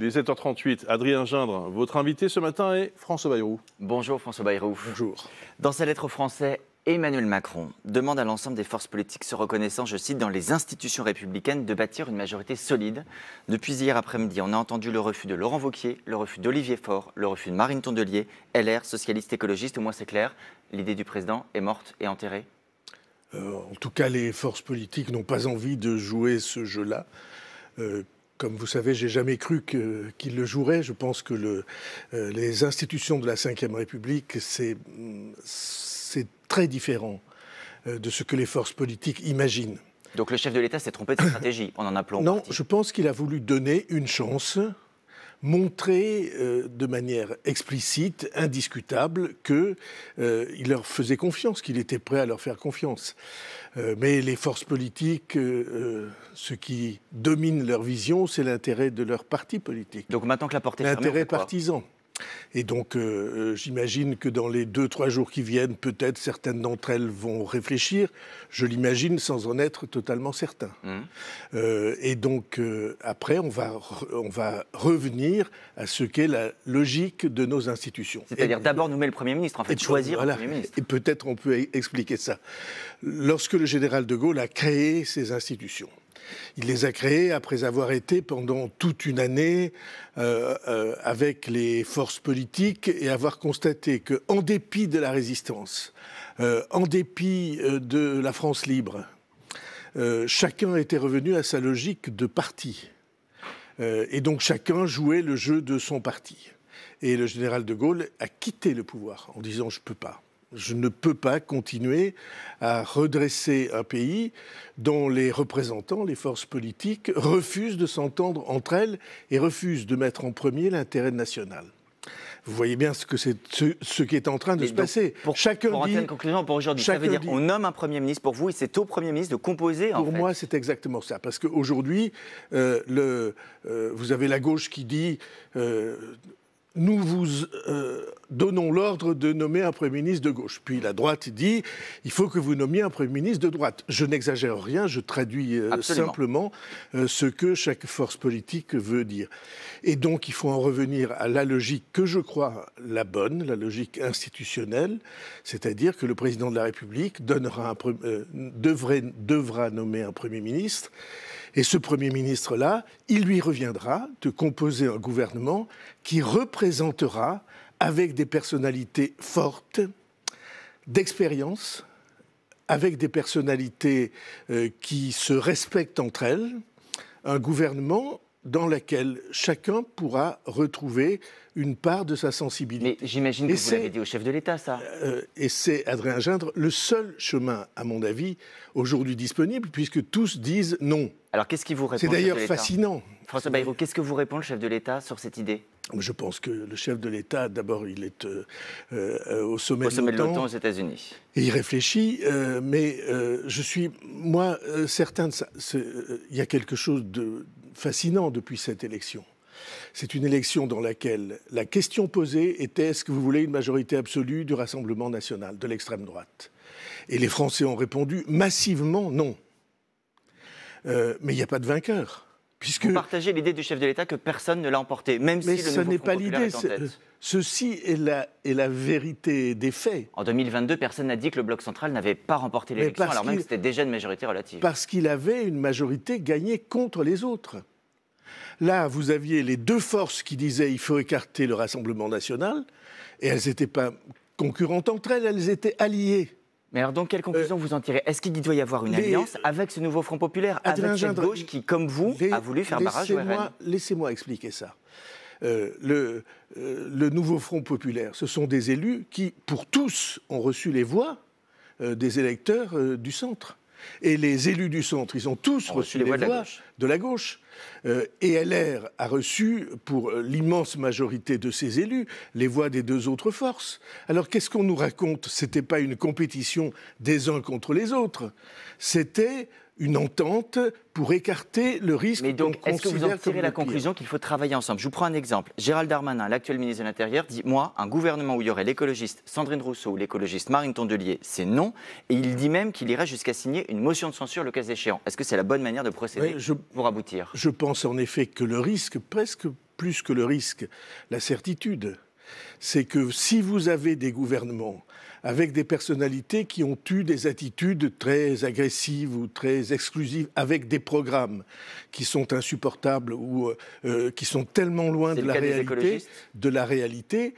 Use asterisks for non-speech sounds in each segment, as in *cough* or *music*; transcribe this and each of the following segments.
Il est 7h38. Adrien Gindre, votre invité ce matin est François Bayrou. Bonjour François Bayrou. Bonjour. Dans sa lettre aux Français, Emmanuel Macron demande à l'ensemble des forces politiques se reconnaissant, je cite, dans les institutions républicaines de bâtir une majorité solide. Depuis hier après-midi, on a entendu le refus de Laurent Vauquier, le refus d'Olivier Faure, le refus de Marine Tondelier, LR, socialiste écologiste, au moins c'est clair, l'idée du président est morte et enterrée. Euh, en tout cas, les forces politiques n'ont pas envie de jouer ce jeu-là. Euh, comme vous savez, j'ai jamais cru qu'il le jouerait. Je pense que euh, les institutions de la Ve République, c'est très différent euh, de ce que les forces politiques imaginent. Donc le chef de l'État s'est trompé de stratégie en en appelant. Non, je pense qu'il a voulu donner une chance montrer euh, de manière explicite, indiscutable, qu'il euh, leur faisait confiance, qu'il était prêt à leur faire confiance. Euh, mais les forces politiques, ce qui domine leur vision, c'est l'intérêt de leur parti politique. Donc maintenant que la portée L'intérêt partisan. Et donc, euh, euh, j'imagine que dans les deux, trois jours qui viennent, peut-être certaines d'entre elles vont réfléchir. Je l'imagine sans en être totalement certain. Mmh. Euh, et donc, après, on va, revenir à ce qu'est la logique de nos institutions. C'est-à-dire d'abord nommer le Premier ministre, en fait, choisir le Premier ministre. Et peut-être on peut e-, expliquer ça. Lorsque le général de Gaulle a créé ces institutions, il les a créés après avoir été pendant toute une année euh, euh, avec les forces politiques et avoir constaté que, en dépit de la résistance, euh, en dépit de la France libre, chacun était revenu à sa logique de parti. et donc chacun jouait le jeu de son parti. Et le général de Gaulle a quitté le pouvoir en disant je ne peux pas. Je ne peux pas continuer à redresser un pays dont les représentants, les forces politiques, refusent de s'entendre entre elles et refusent de mettre en premier l'intérêt national. Vous voyez bien ce, que c'est, ce, qui est en train de se passer. Pour, chacun pour conclusion pour aujourd'hui, ça veut dire qu'on on nomme un Premier ministre pour vous et c'est au Premier ministre de composer. Pour en moi, c'est exactement ça. Parce qu'aujourd'hui, aujourd'hui, euh, vous avez la gauche qui dit euh, nous vous euh, donnons l'ordre de nommer un Premier ministre de gauche. Puis la droite dit, il faut que vous nommiez un Premier ministre de droite. Je n'exagère rien, je traduis euh, simplement euh, ce que chaque force politique veut dire. Et donc il faut en revenir à la logique que je crois la bonne, la logique institutionnelle, c'est-à-dire que le président de la République donnera devra nommer un Premier ministre et ce Premier ministre-là, il lui reviendra de composer un gouvernement qui représentera, avec des personnalités fortes, d'expérience, avec des personnalités euh, qui se respectent entre elles, un gouvernement dans laquelle chacun pourra retrouver une part de sa sensibilité. Mais j'imagine que vous l'avez dit au chef de l'État, ça. Euh, et c'est, Adrien Gindre, le seul chemin, à mon avis, aujourd'hui disponible, puisque tous disent non. Alors qu'est-ce qui vous répond C'est d'ailleurs fascinant. François Bayrou, qu'est-ce que vous répond le chef de l'État sur cette idée je pense que le chef de l'État, d'abord, il est euh, euh, au sommet au sommet, au sommet de l'OTAN aux États-Unis. Et il réfléchit, euh, mais je suis, moi, certain de ça. Il y a quelque chose de fascinant depuis cette élection. C'est une élection dans laquelle la question posée était est-ce que vous voulez une majorité absolue du Rassemblement national, de l'extrême droite Et les Français ont répondu massivement non. mais il n'y a pas de vainqueur. Puisque... Vous partagez l'idée du chef de l'État que personne ne l'a emporté, même si le ce n'est pas l'idée. Ceci est la, est la vérité des faits. En 2022, personne n'a dit que le bloc central n'avait pas remporté l'élection, alors même que c'était déjà une majorité relative. Parce qu'il avait une majorité gagnée contre les autres. Là, vous aviez les deux forces qui disaient il faut écarter le Rassemblement national, et elles n'étaient pas concurrentes entre elles, elles étaient alliées. Mais alors, donc, quelle conclusion euh, vous en tirez Est-ce qu'il doit y avoir une alliance euh, avec ce nouveau Front populaire, avec cette gauche qui, comme vous, a voulu faire barrage au RN Laissez-moi expliquer ça. Euh, le, nouveau Front populaire, ce sont des élus qui, pour tous, ont reçu les voix des électeurs du centre. Et les élus du centre, ils ont tous reçu, les, voix de la gauche. Euh, et LR a reçu, pour l'immense majorité de ses élus, les voix des deux autres forces. Alors qu'est-ce qu'on nous raconte C'était pas une compétition des uns contre les autres. C'était une entente pour écarter le risque. Mais donc, est-ce que vous en tirez la conclusion qu'il faut travailler ensemble Je vous prends un exemple. Gérald Darmanin, l'actuel ministre de l'Intérieur, dit Moi, un gouvernement où il y aurait l'écologiste Sandrine Rousseau ou l'écologiste Marine Tondelier, c'est non. Et il dit même qu'il irait jusqu'à signer une motion de censure le cas échéant. Est-ce que c'est la bonne manière de procéder pour aboutir je pense en effet que le risque, presque plus que le risque, la certitude, c'est que si vous avez des gouvernements avec des personnalités qui ont eu des attitudes très agressives ou très exclusives, avec des programmes qui sont insupportables ou euh, euh, qui sont tellement loin de la, réalité, de la, réalité,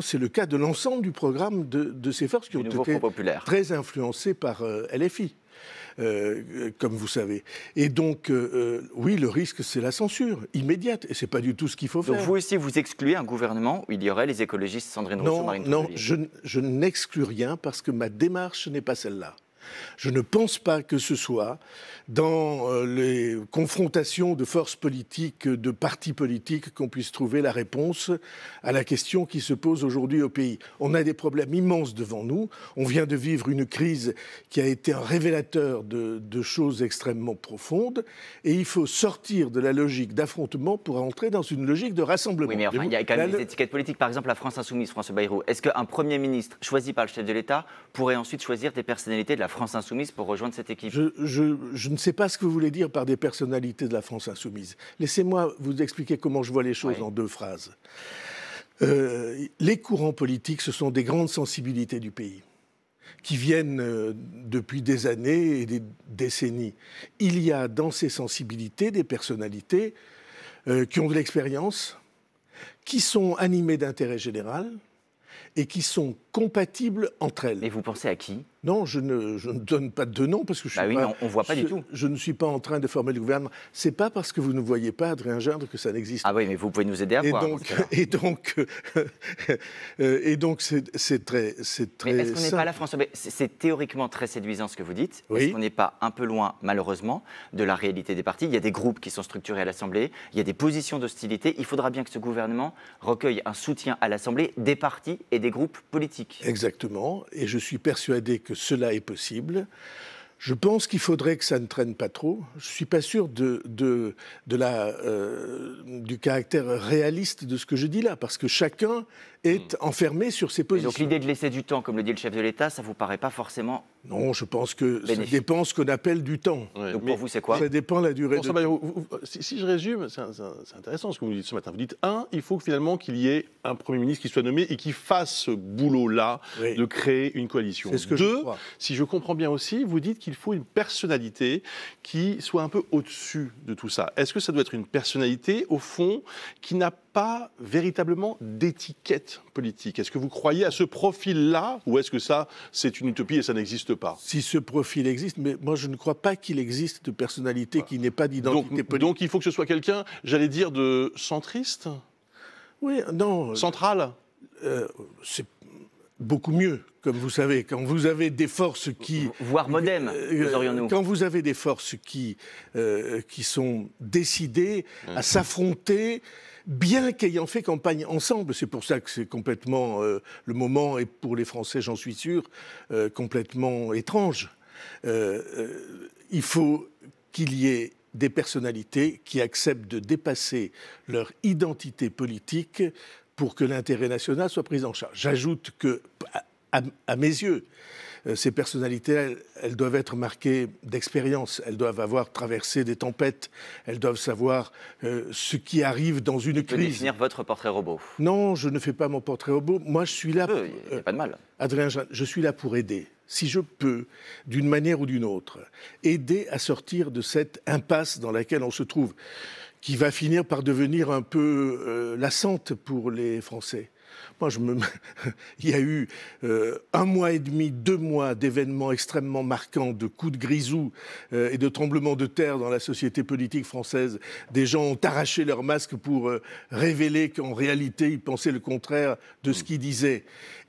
c'est le cas de l'ensemble du programme de, ces forces qui ont été très influencées par euh, LFI. Euh, euh, comme vous savez. Et donc, euh, oui, le risque, c'est la censure immédiate. Et ce n'est pas du tout ce qu'il faut faire. Donc, vous aussi, vous excluez un gouvernement où il y aurait les écologistes Sandrine Rousseau, Marine Non, non je, je n'exclus rien parce que ma démarche n'est pas celle-là. Je ne pense pas que ce soit dans euh, les confrontations de forces politiques, de partis politiques, qu'on puisse trouver la réponse à la question qui se pose aujourd'hui au pays. On a des problèmes immenses devant nous. On vient de vivre une crise qui a été un révélateur de, choses extrêmement profondes. Et il faut sortir de la logique d'affrontement pour entrer dans une logique de rassemblement. mais il y a quand des étiquettes politiques. Par exemple, la France insoumise, François Bayrou. Est-ce qu'un Premier ministre choisi par le chef de l'État pourrait ensuite choisir des personnalités de la France Insoumise pour rejoindre cette équipe je, ne sais pas ce que vous voulez dire par des personnalités de la France Insoumise. Laissez-moi vous expliquer comment je vois les choses en deux phrases. Euh, les courants politiques, ce sont des grandes sensibilités du pays qui viennent euh, depuis des années et des décennies. Il y a dans ces sensibilités des personnalités euh, qui ont de l'expérience, qui sont animées d'intérêt général et qui sont compatibles entre elles. Et vous pensez à qui Non, je ne, donne pas de nom parce que je bah suis oui, on, voit pas du tout. Je ne suis pas en train de former le gouvernement. C'est pas parce que vous ne voyez pas Adrien Gindre que ça n'existe. Ah oui, mais vous pouvez nous aider à voir. *laughs* et donc, euh, *laughs* euh, et donc, c'est très, c'est très. Mais est-ce qu'on n'est pas la France C'est théoriquement très séduisant ce que vous dites. Est-ce qu'on n'est pas un peu loin, malheureusement, de la réalité des partis Il y a des groupes qui sont structurés à l'Assemblée. Il y a des positions d'hostilité. Il faudra bien que ce gouvernement recueille un soutien à l'Assemblée des partis et des groupes politiques. Exactement, et je suis persuadé que cela est possible. Je pense qu'il faudrait que ça ne traîne pas trop. Je ne suis pas sûr de, de la, euh, du caractère réaliste de ce que je dis là, parce que chacun est hmm. enfermé sur ses positions. donc l'idée de laisser du temps, comme le dit le chef de l'État, ça ne vous paraît pas forcément Non, je pense que ça dépend ce qu'on appelle du temps. Donc pour vous, c'est quoi Ça dépend la durée. si, je résume, c'est intéressant ce que vous dites ce matin. Vous dites, un, il faut finalement qu'il y ait un Premier ministre qui soit nommé et qui fasse ce boulot-là de créer une coalition. Ce Deux, si je comprends bien aussi, vous dites qu'il il faut une personnalité qui soit un peu au-dessus de tout ça Est-ce que ça doit être une personnalité, au fond, qui n'a pas véritablement d'étiquette politique Est-ce que vous croyez à ce profil-là ou est-ce que ça, c'est une utopie et ça n'existe pas Si ce profil existe, mais moi je ne crois pas qu'il existe de personnalité qui n'ait pas d'identité politique. Donc il faut que ce soit quelqu'un, j'allais dire, de centriste Oui, non. Central euh, C'est beaucoup mieux, comme vous savez. Quand vous avez des forces qui... Voire euh, modem, nous Quand vous avez des forces qui, euh, qui sont décidées à mmh. s'affronter, bien qu'ayant fait campagne ensemble, c'est pour ça que c'est complètement... Euh, le moment et pour les Français, j'en suis sûr, complètement étrange. il faut qu'il y ait des personnalités qui acceptent de dépasser leur identité politique pour que l'intérêt national soit pris en charge. J'ajoute que, à, mes yeux, euh, ces personnalités, elles, doivent être marquées d'expérience, elles doivent avoir traversé des tempêtes, elles doivent savoir euh, ce qui arrive dans une crise. Vous définir votre portrait robot Non, je ne fais pas mon portrait robot. Moi, je suis là. Il n'y pas de mal. Euh, Adrien, je suis là pour aider si je peux, d'une manière ou d'une autre, aider à sortir de cette impasse dans laquelle on se trouve qui va finir par devenir un peu euh, lassante pour les Français. Moi, je me... *laughs* il y a eu euh, un mois et demi, deux mois d'événements extrêmement marquants, de coups de grisou euh, et de tremblements de terre dans la société politique française. Des gens ont arraché leurs masques pour révéler qu'en réalité, ils pensaient le contraire de ce qu'ils disaient.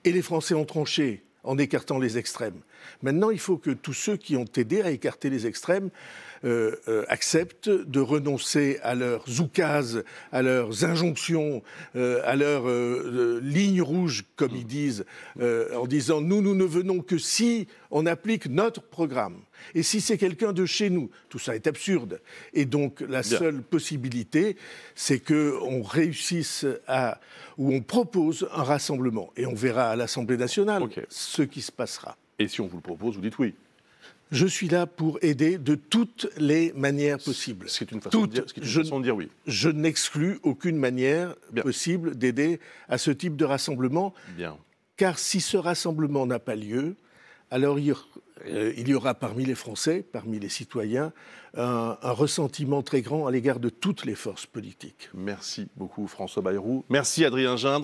Et les Français ont tranché en écartant les extrêmes. Maintenant, il faut que tous ceux qui ont aidé à écarter les extrêmes euh, euh, acceptent de renoncer à leurs oukases, à leurs injonctions, euh, à leurs lignes rouges, comme ils disent, en disant nous, nous ne venons que si on applique notre programme. Et si c'est quelqu'un de chez nous, tout ça est absurde. Et donc la seule possibilité, c'est qu'on réussisse à, ou on propose un rassemblement. Et on verra à l'Assemblée nationale ce qui se passera. Et si on vous le propose, vous dites oui je suis là pour aider de toutes les manières possibles. C'est une, façon, dire, je, oui. Je n'exclus aucune manière possible d'aider à ce type de rassemblement. Bien. Car si ce rassemblement n'a pas lieu, alors euh, il y aura parmi les Français, parmi les citoyens, un, ressentiment très grand à l'égard de toutes les forces politiques. Merci beaucoup François Bayrou. Merci Adrien Gindre.